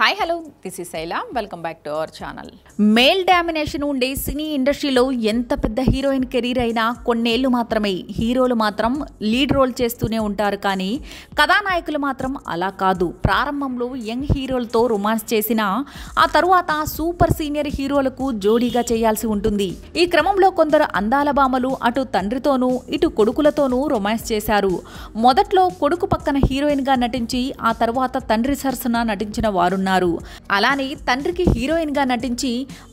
hi hello this is Shaila welcome back to our channel male domination ఉండే cine ఇండస్ట్రీలో ఎంత పెద్ద హీరోయిన్ కెరీర్ అయినా కొన్నేళ్ళు మాత్రమే హీరోలు మాత్రం లీడ్ రోల్ చేస్తూనే ఉంటారు కానీ కథానాయకులు మాత్రం అలా కాదు ప్రారంభంలో యంగ్ హీరోలతో రొమాన్స్ చేసినా ఆ తరువాత సూపర్ సీనియర్ హీరోలకు జోడీగా చేయాల్సి ఉంటుంది ఈ క్రమంలో కొందరు అందాల బామలు అటు తండ్రితోనూ ఇటు కొడుకులతోనూ రొమాన్స్ చేశారు మొదట్లో కొడుకు పక్కన హీరోయిన్గా నటించి ఆ తర్వాత తండ్రి సరసన నటించిన వారు ఉన్నారు అలానే తండ్రికి హీరోయిన్గా నటించి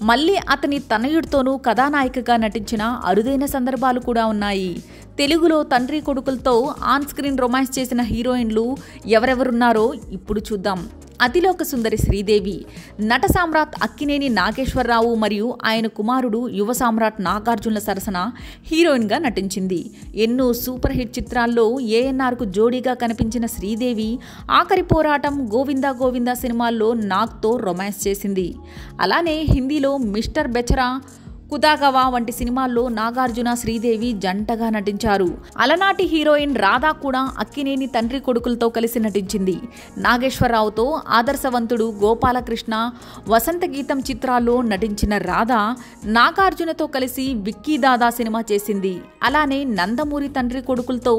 మళ్ళీ అతని తనయుడితోనూ కథానాయికగా నటించిన అరుదైన సందర్భాలు కూడా ఉన్నాయి తెలుగులో తండ్రి కొడుకులతో ఆన్ స్క్రీన్ రొమాన్స్ చేసిన హీరోయిన్లు ఎవరెవరున్నారో ఇప్పుడు చూద్దాం అతిలోక సుందరి శ్రీదేవి నట సామ్రాట్ అక్కినేని నాగేశ్వరరావు మరియు ఆయన కుమారుడు యువ సామ్రాట్ నాగార్జున సరసన హీరోయిన్గా నటించింది ఎన్నో సూపర్ హిట్ చిత్రాల్లో ఏఎన్ఆర్కు జోడీగా కనిపించిన శ్రీదేవి ఆఖరి పోరాటం గోవిందా గోవిందా సినిమాల్లో నాగ్తో రొమాన్స్ చేసింది అలానే హిందీలో మిస్టర్ బెచరా కుదాగవా వంటి సినిమాల్లో నాగార్జున శ్రీదేవి జంటగా నటించారు అలనాటి హీరోయిన్ రాధా కూడా అక్కినేని తండ్రి కొడుకులతో కలిసి నటించింది నాగేశ్వరరావుతో ఆదర్శవంతుడు గోపాలకృష్ణ వసంత గీతం చిత్రాల్లో నటించిన రాధా నాగార్జునతో కలిసి విక్కీ దాదా సినిమా చేసింది అలానే నందమూరి తండ్రి కొడుకులతో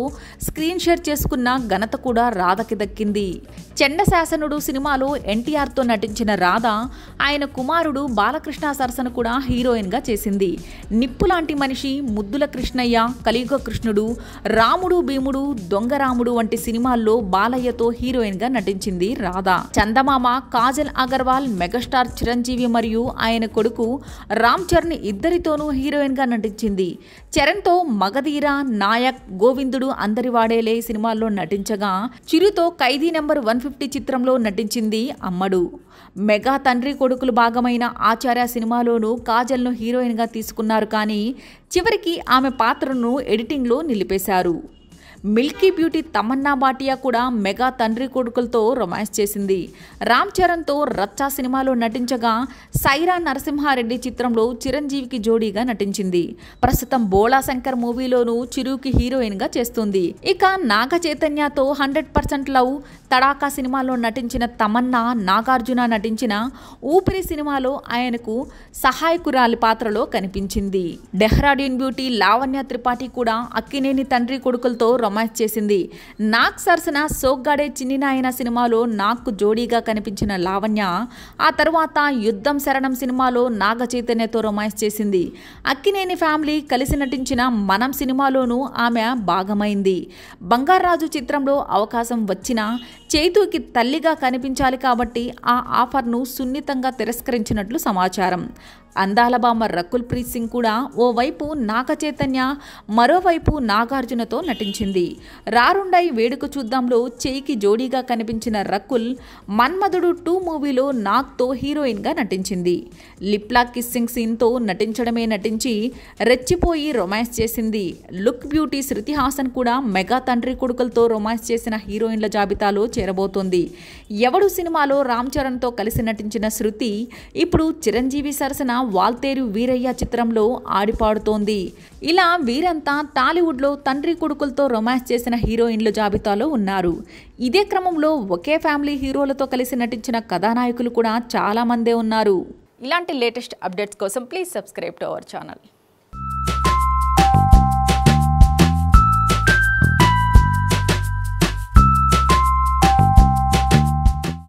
స్క్రీన్ షేర్ చేసుకున్న ఘనత కూడా రాధకి దక్కింది చండశాసనుడు సినిమాలో ఎన్టీఆర్తో నటించిన రాధ ఆయన కుమారుడు బాలకృష్ణ సరసను కూడా హీరోయిన్గా చేసింది చేసింది నిప్పులాంటి మనిషి ముద్దుల కృష్ణయ్య కలియుగ కృష్ణుడు రాముడు భీముడు దొంగరాముడు వంటి సినిమాల్లో బాలయ్యతో హీరోయిన్ గా నటించింది రాధా చందమామ కాజల్ అగర్వాల్ మెగాస్టార్ చిరంజీవి మరియు ఆయన కొడుకు రామ్ చరణ్ ఇద్దరితోనూ హీరోయిన్ గా నటించింది చరణ్తో మగధీర నాయక్ గోవిందుడు అందరి వాడేలే సినిమాల్లో నటించగా చిరుతో ఖైదీ నెంబర్ వన్ ఫిఫ్టీ చిత్రంలో నటించింది అమ్మడు మెగా తండ్రి కొడుకులు భాగమైన ఆచార్య సినిమాలోనూ కాజల్ను హీరోయిన్ హీరోయిన్గా తీసుకున్నారు కానీ చివరికి ఆమె పాత్రను ఎడిటింగ్లో నిలిపేశారు మిల్కీ బ్యూటీ తమన్నా బాటియా కూడా మెగా తండ్రి కొడుకులతో రొమాన్స్ చేసింది రామ్ చరణ్తో రచ్చా సినిమాలో నటించగా సైరా నరసింహారెడ్డి చిత్రంలో చిరంజీవికి జోడీగా నటించింది ప్రస్తుతం బోళా శంకర్ మూవీలోనూ చిరుకి హీరోయిన్గా చేస్తుంది ఇక నాగ చైతన్యతో హండ్రెడ్ పర్సెంట్ లవ్ తడాకా సినిమాలో నటించిన తమన్నా నాగార్జున నటించిన ఊపిరి సినిమాలో ఆయనకు సహాయకురాలి పాత్రలో కనిపించింది డెహ్రాడూన్ బ్యూటీ లావణ్య త్రిపాఠి కూడా అక్కినేని తండ్రి కొడుకులతో రొమాన్స్ కమాజ్ చేసింది నాగ్ సరసన సోగ్గాడే చిన్ని నాయన సినిమాలో నాగ్కు జోడీగా కనిపించిన లావణ్య ఆ తర్వాత యుద్ధం శరణం సినిమాలో నాగ చైతన్యతో రొమాన్స్ చేసింది అక్కినేని ఫ్యామిలీ కలిసి నటించిన మనం సినిమాలోనూ ఆమె భాగమైంది బంగారాజు చిత్రంలో అవకాశం వచ్చినా చేతుకి తల్లిగా కనిపించాలి కాబట్టి ఆ ఆఫర్ను సున్నితంగా తిరస్కరించినట్లు సమాచారం అందాల బామ్మ రకుల్ ప్రీత్ సింగ్ కూడా ఓవైపు నాగ చైతన్య మరోవైపు నాగార్జునతో నటించింది రారుండై వేడుక చూద్దాంలో చేయికి జోడీగా కనిపించిన రకుల్ మన్మధుడు టూ మూవీలో నాగ్తో హీరోయిన్గా నటించింది లిప్లా కిస్సింగ్ సీన్తో నటించడమే నటించి రెచ్చిపోయి రొమాన్స్ చేసింది లుక్ బ్యూటీ శృతిహాసన్ కూడా మెగా తండ్రి కొడుకులతో రొమాన్స్ చేసిన హీరోయిన్ల జాబితాలో చేరారు చేరబోతోంది ఎవడు సినిమాలో రామ్ చరణ్తో కలిసి నటించిన శృతి ఇప్పుడు చిరంజీవి సరసన వాల్తేరు వీరయ్య చిత్రంలో ఆడిపాడుతోంది ఇలా వీరంతా టాలీవుడ్లో తండ్రి కొడుకులతో రొమాన్స్ చేసిన హీరోయిన్ల జాబితాలో ఉన్నారు ఇదే క్రమంలో ఒకే ఫ్యామిలీ హీరోలతో కలిసి నటించిన కథానాయకులు కూడా చాలామందే ఉన్నారు ఇలాంటి లేటెస్ట్ అప్డేట్స్ కోసం please subscribe to our channel